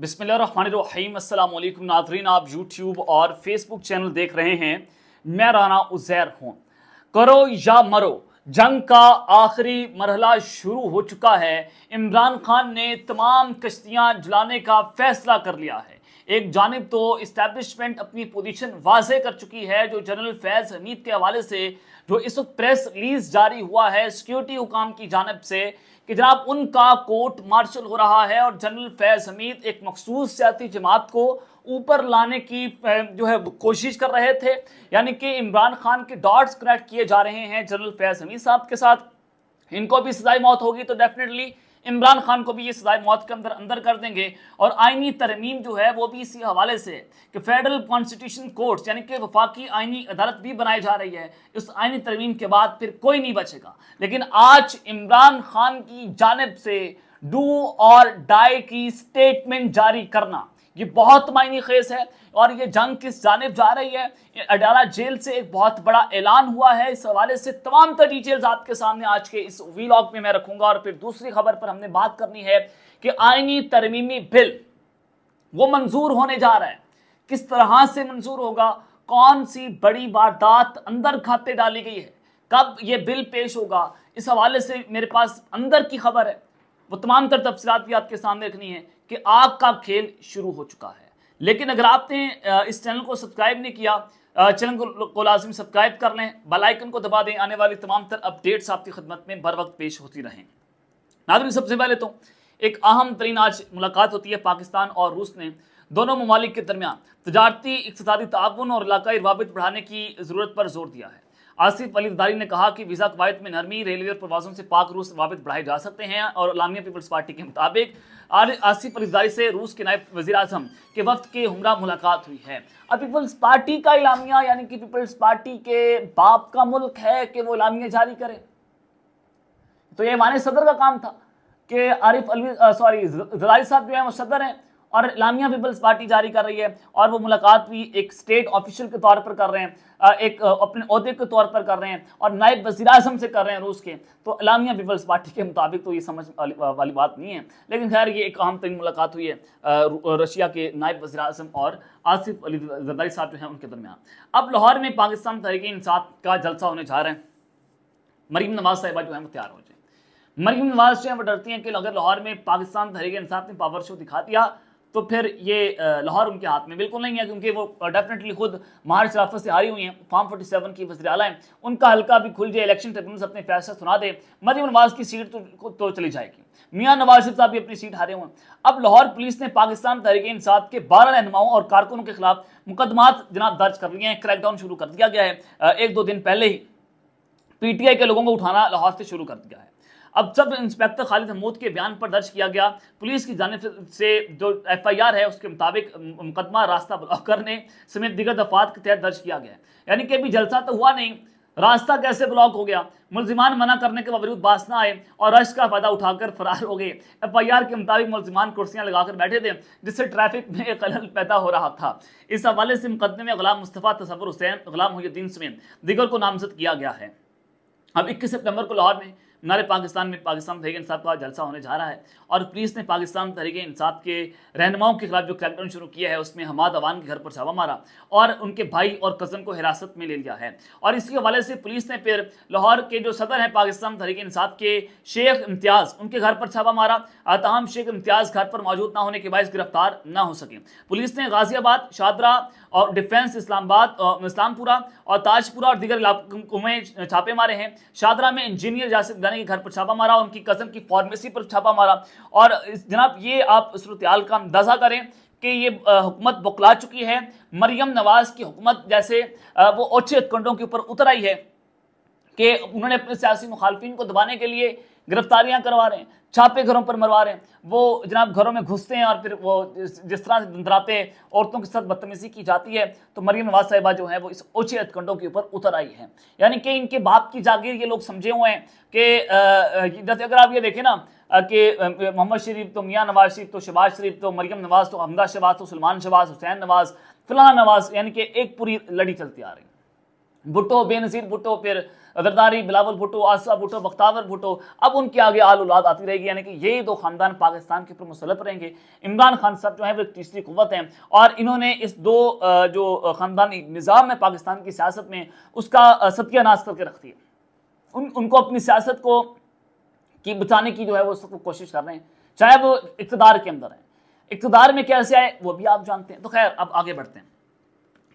बिसमीम अल्लाम नाजरीन आप यूट्यूब और फेसबुक चैनल देख रहे हैं मैं राना उज़ैर हूँ करो या मरो जंग का आखिरी मरहला शुरू हो चुका है इमरान खान ने तमाम कश्तियां जलाने का फैसला कर लिया है एक जानब तो इस्टेब्लिशमेंट अपनी पोजीशन वाजे कर चुकी है जो जनरल फैज़ हमीद के हवाले से जो इस वक्त प्रेस रिलीज जारी हुआ है सिक्योरिटी हुकाम की जानब से कि जनाब उनका कोर्ट मार्शल हो रहा है और जनरल फैज़ हमीद एक मखसूस सियासी जमात को ऊपर लाने की जो है कोशिश कर रहे थे यानी कि इमरान खान के डॉट्स कनेक्ट किए जा रहे हैं जनरल फैज हमीद साहब के साथ इनको भी सजाई मौत होगी तो डेफिनेटली इमरान खान को भी ये सजाए मौत के अंदर अंदर कर देंगे और आइनी तरमीम जो है वो भी इसी हवाले से कि फेडरल कॉन्स्टिट्यूशन कोर्ट्स यानी कि वफाकी आइनी अदालत भी बनाई जा रही है उस आइनी तरमीम के बाद फिर कोई नहीं बचेगा लेकिन आज इमरान खान की जानब से डू और डाई की स्टेटमेंट जारी करना ये बहुत मायने खेज है और ये जंग किस जानब जा रही है अडाला जेल से एक बहुत बड़ा ऐलान हुआ है इस हवाले से तमाम तर डिटेल्स आपके सामने आज के इस वीलॉग में मैं रखूंगा और फिर दूसरी खबर पर हमने बात करनी है कि आईनी तरमीमी बिल वो मंजूर होने जा रहा है किस तरह से मंजूर होगा कौन सी बड़ी वारदात अंदर खाते डाली गई है कब ये बिल पेश होगा इस हवाले से मेरे पास अंदर की खबर है वो तमाम तर तफसी भी आपके सामने रखनी है कि आपका खेल शुरू हो चुका है लेकिन अगर आपने इस चैनल को सब्सक्राइब नहीं किया चैनल को, को लाजमी सब्सक्राइब कर लें बलाइकन को दबा दें आने वाली तमाम तर अपडेट्स आपकी खदमत में बर वक्त पेश होती रहें नादरी सबसे पहले तो एक अहम तरीन आज मुलाकात होती है पाकिस्तान और रूस ने दोनों ममालिक के दरमियान तजारती इकतदी ताउन और इलाकई रवाबित बढ़ाने की ज़रूरत पर जोर दिया है आसिफ अली दारी ने कहा कि वीज़ा कवायद में नरमी रेलवे और प्रवासों से पाक रूस वापस बढ़ाए जा सकते हैं और अलामिया पीपल्स पार्टी के मुताबिक आसिफ अली दारी से रूस के नायब वजी अजम के वक्त के हमरा मुलाकात हुई है अब पीपल्स पार्टी का इलामिया यानी कि पीपल्स पार्टी के बाप का मुल्क है कि वो इलामिया जारी करे तो ये माने सदर का काम था कि आरिफ अलवी सॉरी जदारी साहब जो है वो सदर हैं और लामिया पीपल्स पार्टी जारी कर रही है और वो मुलाकात भी एक स्टेट ऑफिशियल के तौर पर कर रहे हैं एक अपने अहदे के तौर पर कर रहे हैं और नायब वजी अजम से कर रहे हैं रूस के तो लामिया पीपल्स पार्टी के मुताबिक तो ये समझ वाली बात नहीं है लेकिन खैर ये एक अहम तरीन मुलाकात हुई है रशिया के नायब वजी अजम और आसिफ अली जरदारी साहब जो हैं उनके दरमियान अब लाहौर में पाकिस्तान तहरीक इंसाफ का जलसा होने जा रहे हैं मरीम नवाज साहिबा जो है वो तैयार हो जाए मरीम नवाज जो है वो डरती हैं कि अगर लाहौर में पाकिस्तान तहरीक इंसाफ ने पावर शो दिखा दिया तो फिर ये लाहौर उनके हाथ में बिल्कुल नहीं है क्योंकि वो डेफिनेटली खुद महार शराफत से हारी हुई हैं फॉर्म फोर्टी सेवन की वजी अला हैं उनका हल्का भी खुल जाए इलेक्शन ट्रिब्यूनल अपने फैसला सुना दे मरीम नवाज की सीट तो, तो चली जाएगी मियाँ नवाज शरीफ साहब भी अपनी सीट हारे हुए अब लाहौर पुलिस ने पाकिस्तान तहरीक इंसाफ के बारह रहनुमाओं और कारकुनों के खिलाफ मुकदमात जनाब दर्ज कर लिए हैं क्रैकडाउन शुरू कर दिया गया है एक दो दिन पहले ही पीटीआई के लोगों को उठाना लाहौर से शुरू कर दिया है अब जब इंस्पेक्टर खालिद महमूद के बयान पर दर्ज किया गया पुलिस की जानब से जो एफ आई आर है उसके मुताबिक मुकदमा रास्ता ब्लॉक करने समेत दिगर दफात के तहत दर्ज किया गया यानी कि अभी जलसा तो हुआ नहीं रास्ता कैसे ब्लॉक हो गया मुलजिमान मना करने के बावजूद बास ना आए और रश का फायदा उठाकर फरार हो गए एफ आई आर के मुताबिक मुलजिमान कुर्सियां लगाकर बैठे थे जिससे ट्रैफिक में एक खलल पैदा हो रहा था इस हवाले से मुकदमे में गुलाम मुस्तफ़ा तसवर हुसैन गुलाम हुद्दीन समेत दिगर को नामजद किया गया है अब इक्कीस सितंबर को लाहौर में नारे पाकिस्तान में पाकिस्तान तहरीक इंसाफ का जलसा होने जा रहा है और पुलिस ने पाकिस्तान तहरीक इंसाफ के रहनुमाओं के खिलाफ जो क्रैकडाउन शुरू किया है उसमें हमाद अवान के घर पर छापा मारा और उनके भाई और कज़न को हिरासत में ले लिया है और इसके हवाले से पुलिस ने फिर लाहौर के जो सदर हैं पाकिस्तान तहरीक इंसाफ के शेख इम्तियाज़ उनके घर पर छापा मारा अतहम शेख इम्तियाज़ घर पर मौजूद ना होने के बायस गिरफ्तार ना हो सके पुलिस ने गाजियाबाद शादरा और डिफेंस इस्लामाबाद इस्लामपुरा और ताजपुरा और दीगर इलाकों में छापे मारे हैं शादरा में इंजीनियर जासिर जाने के घर पर छापा मारा उनकी कजन की फार्मेसी पर छापा मारा और जनाब ये आप सूरत का अंदाज़ा करें कि ये हुकूमत बुकला चुकी है मरियम नवाज़ की हुकूमत जैसे वो ओछे उत्कंडों के ऊपर उतर आई है कि उन्होंने अपने सियासी मुखालफी को दबाने के लिए गिरफ्तारियां करवा रहे हैं छापे घरों पर मरवा रहे हैं वो जनाब घरों में घुसते हैं और फिर वो जिस तरह से धंधराते औरतों के साथ बदतमीजी की जाती है तो मरियम नवाज साहिबा जो है वो इस ऊंचे हथकंडों के ऊपर उतर आई है यानी कि इनके बाप की जागीर ये लोग समझे हुए हैं कि जैसे अगर आप ये देखें ना कि मोहम्मद शरीफ तो मियाँ नवाज शरीफ तो शबाज शरीफ तो मरीम नवाज तो हमदा शबाज तो सलमान शबाज हुसैन नवाज फिलहान नवाज यानी कि एक पूरी लड़ी चलती आ रही है भुट्टो बेनज़ीर भुट्टो फिर जरदारी बिलावल भुट्टो आसा भुट्टो बख्तावर भुट्टो अब उनके आगे आल उलाद आती रहेगी यानी कि यही दो ख़ानदान पाकिस्तान के ऊपर मुसलत रहेंगे इमरान खान साहब जो है वो तीसरी कुत हैं और इन्होंने इस दो जो ख़ानदानी निज़ाम है पाकिस्तान की सियासत में उसका सत्यानाश करके रख दिया उन उनको अपनी सियासत को की बचाने की जो है वो सबको कोशिश कर रहे हैं चाहे वो इकतदार के अंदर है इकतदार में कैसे आए वो भी आप जानते हैं तो खैर अब आगे बढ़ते हैं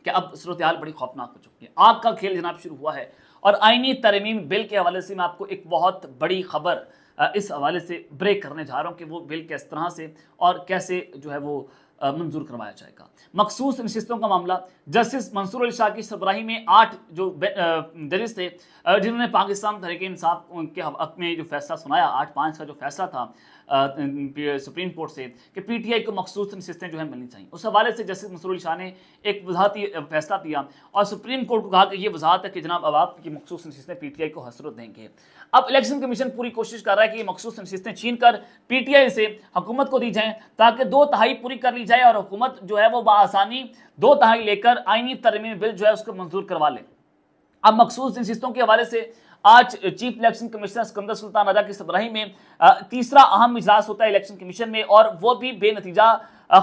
कि अब सूरत हाल बड़ी खौफनाक हो चुकी है आग का खेल जनाब शुरू हुआ है और आइनी तरमीम बिल के हवाले से मैं आपको एक बहुत बड़ी खबर इस हवाले से ब्रेक करने जा रहा हूँ कि वो बिल किस तरह से और कैसे जो है वो मंजूर करवाया जाएगा मखसूस नशस्तों का मामला जस्टिस मंसूर अली शाह की सरबराही में आठ जो जजिस थे जिन्होंने पाकिस्तान तहरीक इंसाफ के हक में जो फैसला सुनाया आठ पाँच का जो फैसला था सुप्रीम कोर्ट से कि पीटीआई को मखसूस नशस्तें जो है मिलनी चाहिए उस हवाले से जस्टिस मसरूल शाह ने एक वजाती फैसला दिया और सुप्रीम कोर्ट को कहा कि यह वजहत है कि जनाब अब आपकी मखसूस नशस्तें पीटीआई को हसरत देंगे अब इलेक्शन कमीशन पूरी कोशिश कर रहा है कि मखसूस नशस्तें छीन कर पीटीआई से हुकूमत को दी जाए ताकि दो तहाई पूरी कर ली जाए और हुकूमत जो है वो बसानी दो तहाई लेकर आइनी तरमीम बिल जो है उसको मंजूर करवा ले अब मखसूस नशस्तों के हवाले से आज chief election commissioner Sikandar Sultan Raja की सबराही में तीसरा अहम इजलास होता है इलेक्शन कमीशन में और वो भी बेनतीजा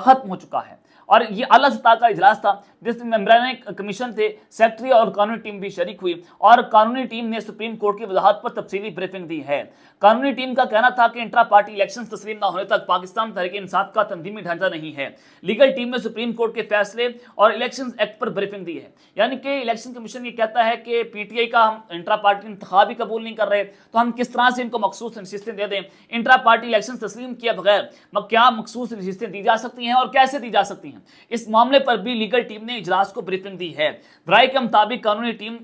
खत्म हो चुका है और ये अला सत्ता का इजलास था जिसमें मेम्बरान कमीशन से सेक्रेटरी और कानूनी टीम भी शरीक हुई और कानूनी टीम ने सुप्रीम कोर्ट की वजाहत पर तफसीली ब्रीफिंग दी है कानूनी टीम का कहना था कि इंट्रा पार्टी इलेक्शन तस्लीम न होने तक पाकिस्तान तहरीक इंसाफ का तंजीमी ढांचा नहीं है लीगल टीम ने सुप्रीम कोर्ट के फैसले और इलेक्शन एक्ट पर ब्रीफिंग दी है यानी कि इलेक्शन कमीशन ये कहता है कि पीटीआई का हम इंट्रा पार्टी इंतखा भी कबूल नहीं कर रहे तो हम किस तरह से इनको मखसूस नशिस्तें दे दें इंट्रा पार्टी इलेक्शन तस्लीम किए बगैर क्या मखसूस नशिस्तें दी जा सकती हैं और कैसे दी जा सकती हैं इस मामले पर भी लीगल टीम ने ने इजलास को ब्रीफिंग दी है राय के मुताबिक कानूनी टीम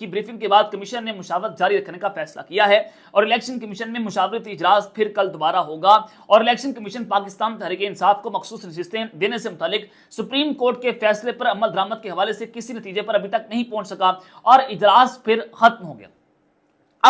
की ब्रीफिंग के बाद कमीशन ने मुशावरत जारी रखने का फैसला किया है और इलेक्शन कमीशन में मुशावरती इजलास फिर कल दोबारा होगा और इलेक्शन कमीशन पाकिस्तान तहरीक इंसाफ को मखसूस नशिस्तें देने से मुतालिक सुप्रीम कोर्ट के फैसले पर अमल दरामद के हवाले से किसी नतीजे पर अभी तक नहीं पहुंच सका और इजलास फिर खत्म हो गया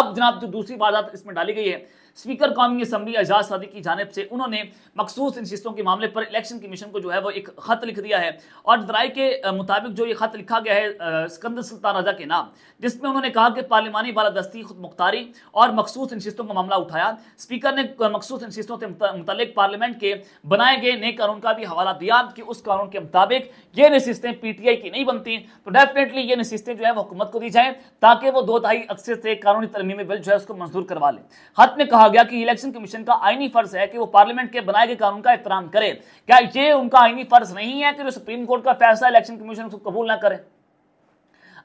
अब जनाब जो दूसरी बात इसमें डाली गई है स्पीकर कौमी असम्बली एजाज सादी की जानब से उन्होंने मखसूस शिस्तों के मामले पर इलेक्शन कमीशन को जो है वो एक ख़त लिख दिया है और जराये के मुताबिक जो ये ख़त लिखा गया है सिकंदर सुल्तान रजा के नाम जिसमें उन्होंने कहा कि पार्लिमानी बालादस्ती खुद मुख्तारी और मखसूस शिस्तों का मामला उठाया स्पीकर ने मखसूस शिस्तों से मुतल पार्लियामेंट के बनाए गए नए कानून का भी हवाला दिया कि उस कानून के मुताबिक ये नशिस्तें पी टी आई की नहीं बनती तो डेफिनेटली ये नशिस्तें जो है वो हुकूमत को दी जाए ताकि वो दो दहाई अक्सर से कानूनी तरमीमी बिल जो है उसको मंजूर करवा लें खत में कहा कहा गया कि इलेक्शन कमीशन का आईनी फर्ज है कि वो पार्लियामेंट के बनाए गए कानून का एहतराम करे क्या ये उनका आईनी फर्ज नहीं है कि जो सुप्रीम कोर्ट का फैसला इलेक्शन कमीशन उसको कबूल ना करें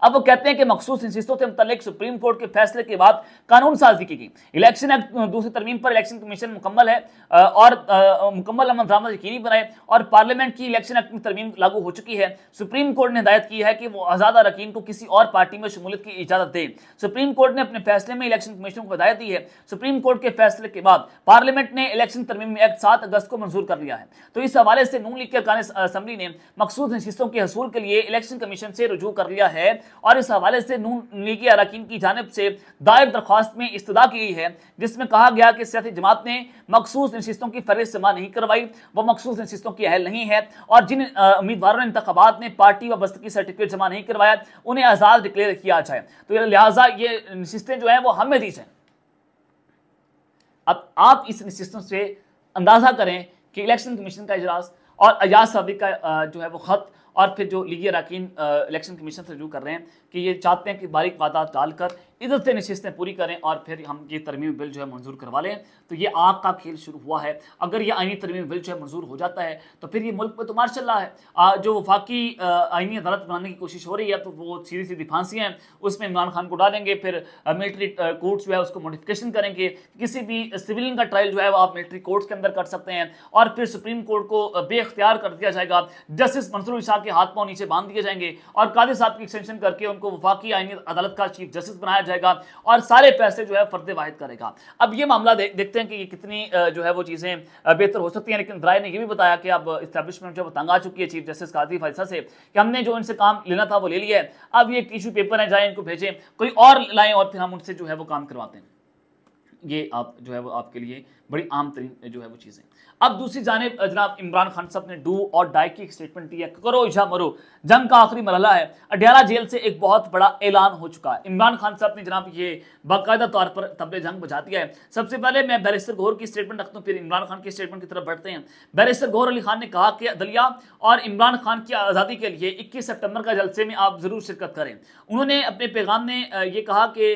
अब वो कहते हैं कि मखसूस नशिस्तों से मुतलिक सुप्रीम कोर्ट के फैसले के बाद कानून साजी की गई इलेक्शन एक्ट दूसरी तरमीम पर इलेक्शन कमीशन मुकम्मल है और मुकम्मल अमन दरामद यकीनी बनाए और पार्लियामेंट की इलेक्शन एक्ट में तरमीम लागू हो चुकी है सुप्रीम कोर्ट ने हिदायत की है कि वो आज़ाद अरकिन को किसी और पार्टी में शमूलियत की इजाज़त दें सुप्रीम कोर्ट ने अपने फैसले में इलेक्शन कमीशन को हिदायत दी है सुप्रीम कोर्ट के फैसले के बाद पार्लियामेंट ने इलेक्शन तरमीम एक्ट सात अगस्त को मंजूर कर लिया है तो इस हवाले से नून लीग के असम्बली ने मखसूस नशिस्तों के हसूल के लिए इलेक्शन कमीशन से रजू कर लिया है और इस हवाले से नून लीगी अरकान की जानब से दायर दरख्वास्त में इस्तः की गई है जिसमें कहा गया कि सियासी जमात ने मखसूस नशस्तों की फहरिस्त जमा नहीं करवाई वह मखसूस नशस्तों की अहल नहीं है और जिन उम्मीदवारों ने इंतबात में पार्टी व बस्तगी सर्टिफिकेट जमा नहीं करवाया उन्हें आज़ाद डिक्लेयर किया जाए तो लिहाजा ये नशस्तें जो हैं वो हमें दी जाएँ अब आप इस नशस्तों से अंदाज़ा करें कि इलेक्शन कमीशन का इजलास और अजाज साबिक का जो है वो ख़त और फिर जो लीगी अरकान इलेक्शन कमीशन से रजू कर रहे हैं कि ये चाहते हैं कि बारीक वादा डालकर इधर से नशिस्तें पूरी करें और फिर हम ये तरमीम बिल जो है मंजूर करवा लें तो ये आग का खेल शुरू हुआ है अगर ये आइनी तरमीम बिल जो है मंजूर हो जाता है तो फिर ये मुल्क में तो मार्शल है आ, जो वफाकी आइनी अदालत बनाने की कोशिश हो रही है तो वो सीधी सीधी फांसी हैं उसमें इमरान खान को डालेंगे फिर मिलिट्री कोर्ट जो है उसको मोडिफिकेशन करेंगे किसी भी सिविलियन का ट्रायल जो है वो आप मिलिट्री कोर्ट्स के अंदर कर सकते हैं और फिर सुप्रीम कोर्ट को बेख्तियार कर दिया जाएगा जस्टिस मंसूर शाह के हाथ पाँव नीचे बांध दिए जाएंगे और कादिर साहब की एक्सटेंशन करके उनको वफाकी आइनी अदालत का चीफ जस्टिस बनाया जाएगा और सारे पैसे जो है फर्द वाहिद करेगा अब ये मामला दे, देखते हैं कि ये कितनी जो है वो चीज़ें बेहतर हो सकती हैं लेकिन राय ने यह भी बताया कि अब इस्टेब्लिशमेंट जो तंग आ चुकी है चीफ जस्टिस काजी फैसा से कि हमने जो इनसे काम लेना था वो ले लिया है अब ये टिश्यू पेपर है जाए इनको भेजें कोई और लाएँ और फिर हम उनसे जो है वो काम करवाते हैं ये आप जो है वो आपके लिए बड़ी आम तरीन जो है वो चीज़ें अब दूसरी जानब जनाब इमरान खान साहब ने डू और डाई की एक स्टेटमेंट दी है करो या मरो जंग का आखिरी मरहला है अडियाला जेल से एक बहुत बड़ा ऐलान हो चुका है इमरान खान साहब ने जनाब ये बाकायदा तौर पर तबले जंग बजा दिया है सबसे पहले मैं बैरिस्टर गोहर की स्टेटमेंट रखता हूँ फिर इमरान खान की स्टेटमेंट की तरफ बढ़ते हैं बैरिस्टर गोहर अली खान ने कहा कि दलिया और इमरान खान की आज़ादी के लिए इक्कीस सेप्टेम्बर का जलसे में आप ज़रूर शिरकत करें उन्होंने अपने पैगाम में ये कहा कि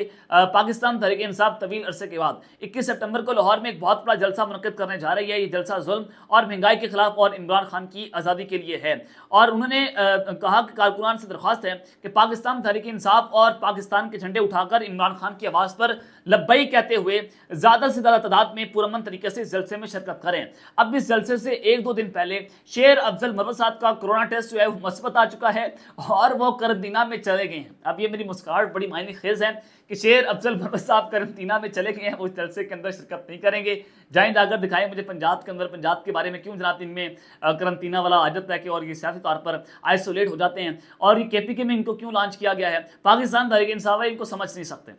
पाकिस्तान तहरीक इंसाफ तवील अरसे के बाद इक्कीस सेप्टेम्बर को लाहौर में एक बहुत अपना जलसा मनकद करने जा रही है ये जलसा जुल्म और महंगाई के खिलाफ और इमरान खान की आज़ादी के लिए है और उन्होंने कहा कि कारकुनान से दरख्वास्त है कि पाकिस्तान तहरीक इंसाफ और पाकिस्तान के झंडे उठाकर इमरान खान की आवाज़ पर लब्बई कहते हुए ज़्यादा से ज़्यादा तादाद में पुरमन तरीके से जलसे में शिरकत करें अब इस जलसे से एक दो दिन पहले शेर अफजल मरवत साहब का कोरोना टेस्ट जो है वो मस्बत आ चुका है और वो करदीना में चले गए हैं अब ये मेरी मुस्कुराहट बड़ी मायने खेज है कि शेर अफजल मरवत साहब करंतना में चले गए हैं वो जलसे के अंदर शिरकत नहीं करेंगे जाइंट जाकर दिखाएं मुझे पंजाब के अंदर पंजाब के बारे में क्यों जनाब इनमें करंतना वाला आदत है कि और ये सियासी तौर पर आइसोलेट हो जाते हैं और ये के में इनको क्यों लॉन्च किया गया है पाकिस्तान तहरीक इंसाफ है इनको समझ नहीं सकते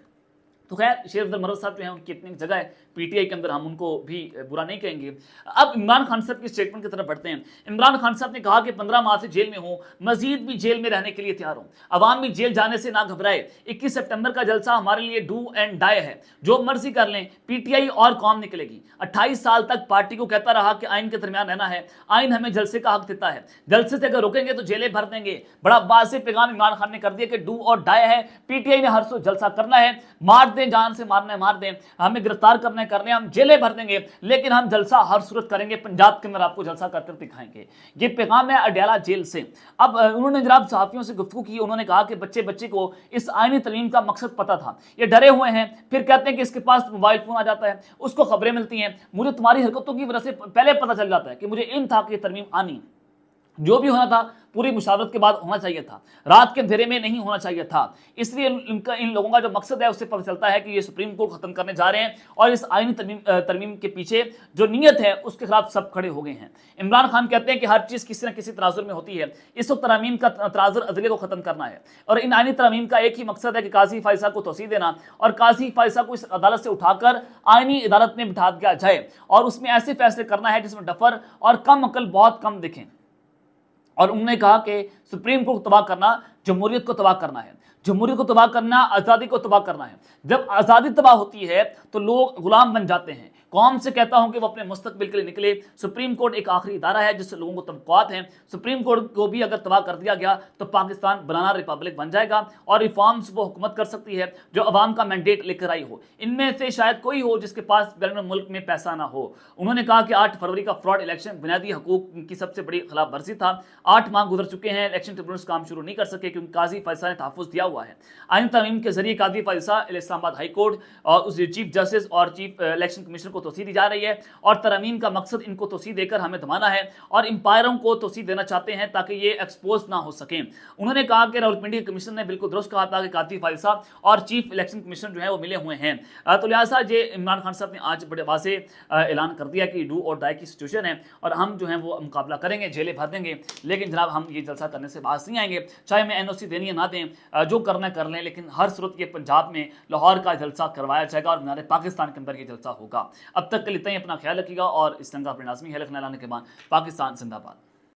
तो खैर शेर अफजल मरवत साहब जो है उनकी इतनी जगह है पीटीआई के अंदर हम उनको भी बुरा नहीं कहेंगे अब इमरान खान साहब की स्टेटमेंट की तरफ बढ़ते हैं इमरान खान साहब ने कहा कि पंद्रह माह से जेल में हूं मजीद भी जेल में रहने के लिए तैयार हूं अवाम भी जेल जाने से ना घबराए इक्कीस सितंबर का जलसा हमारे लिए डू एंड डाय है जो मर्जी कर लें पीटीआई और कौम निकलेगी अट्ठाईस साल तक पार्टी को कहता रहा कि आइन के दरमियान रहना है आइन हमें जलसे का हक देता है जलसे से अगर रुकेंगे तो जेलें भर देंगे बड़ा अब्बास से पैगाम इमरान खान ने कर दिया कि डू और डाय है पीटीआई ने हर सो जलसा करना है मार दें जान से मारना है मार दें हमें गिरफ्तार करना हमें करने हम जेलें भर देंगे लेकिन हम जलसा हर सूरत करेंगे पंजाब के अंदर आपको जलसा करते दिखाएंगे ये पैगाम है अडयाला जेल से अब उन्होंने जनाब सहाफ़ियों से गुफ्तु की उन्होंने कहा कि बच्चे बच्चे को इस आयनी तलीम का मकसद पता था ये डरे हुए हैं फिर कहते हैं कि इसके पास मोबाइल फ़ोन आ जाता है उसको खबरें मिलती हैं मुझे तुम्हारी हरकतों की वजह से पहले पता चल जाता है कि मुझे इन था कि तरमीम आनी जो भी होना था पूरी मुशावरत के बाद होना चाहिए था रात के अंधेरे में नहीं होना चाहिए था इसलिए इनका इन लोगों का जो मकसद है उससे पता चलता है कि ये सुप्रीम कोर्ट खत्म करने जा रहे हैं और इस आईनी तरमीम तरमीम के पीछे जो नीयत है उसके खिलाफ सब खड़े हो गए हैं इमरान खान कहते हैं कि हर चीज़ किसी न किसी तनाजुर में होती है इस वक्त तरमीम का तनाजुर अदले को ख़त्म करना है और इन आयनी तरमीम का एक ही मकसद है कि काजी फायसा को तोसी देना और काजी फायसा को इस अदालत से उठाकर आईनी अदालत में बिठा दिया जाए और उसमें ऐसे फैसले करना है जिसमें डफर और कम अकल बहुत कम दिखें और उन्होंने कहा कि सुप्रीम कोर्ट को तबाह करना जमहूरियत को तबाह करना है जमहूरियत को तबाह करना आज़ादी को तबाह करना है जब आज़ादी तबाह होती है तो लोग गुलाम बन जाते हैं कौम से कहता हूं कि वो अपने मुस्तबिल के लिए निकले सुप्रीम कोर्ट एक आखिरी इदारा है जिससे लोगों को तबक़ात हैं सुप्रीम कोर्ट को भी अगर तबाह कर दिया गया तो पाकिस्तान बनाना रिपब्लिक बन जाएगा और रिफॉर्म्स वो हुकूमत कर सकती है जो अवाम का मैंडेट लेकर आई हो इनमें से शायद कोई हो जिसके पास बैरून मुल्क में पैसा ना हो उन्होंने कहा कि आठ फरवरी का फ्रॉड इलेक्शन बुनियादी हकूक की सबसे बड़ी खिलाफ वर्जी था आठ माह गुजर चुके हैं एक्शन ट्रिब्यूनल काम शुरू नहीं कर सके क्योंकि काजी फैसला ने तहफुज दिया हुआ है आइन तमीम के जरिए काजी फैसला इस्लामाबाद हाईकोर्ट और उस चीफ जस्टिस और चीफ इलेक्शन कमीशन को तोसी दी जा रही है और तरमीम का मकसद इनको तोसी देकर हमें थमाना है और इंपायरों को तोसी देना चाहते हैं ताकि ये एक्सपोज ना हो सकें उन्होंने कहा कि रावलपिंडी कमीशन ने बिल्कुल दुरुस्त कहा था कि काजी फैसला और चीफ इलेक्शन कमीशन जो है वो मिले हुए हैं तो लिहाजा ये इमरान खान साहब ने आज बड़े वाजे ऐलान कर दिया कि डू और डाई की सिचुएशन है और हम जो है वो मुकाबला करेंगे जेलें भर देंगे लेकिन जनाब हम ये जलसा करने करने से बाज नहीं आएंगे चाहे हमें एनओसी देनी है ना दें जो करना कर लें लेकिन हर सूरत के पंजाब में लाहौर का जलसा करवाया जाएगा और मीनार पाकिस्तान के अंदर ये जलसा होगा अब तक के लिए अपना ख्याल रखिएगा और इस तंगा अपने लाजमी है लखनऊ के बाद पाकिस्तान जिंदाबाद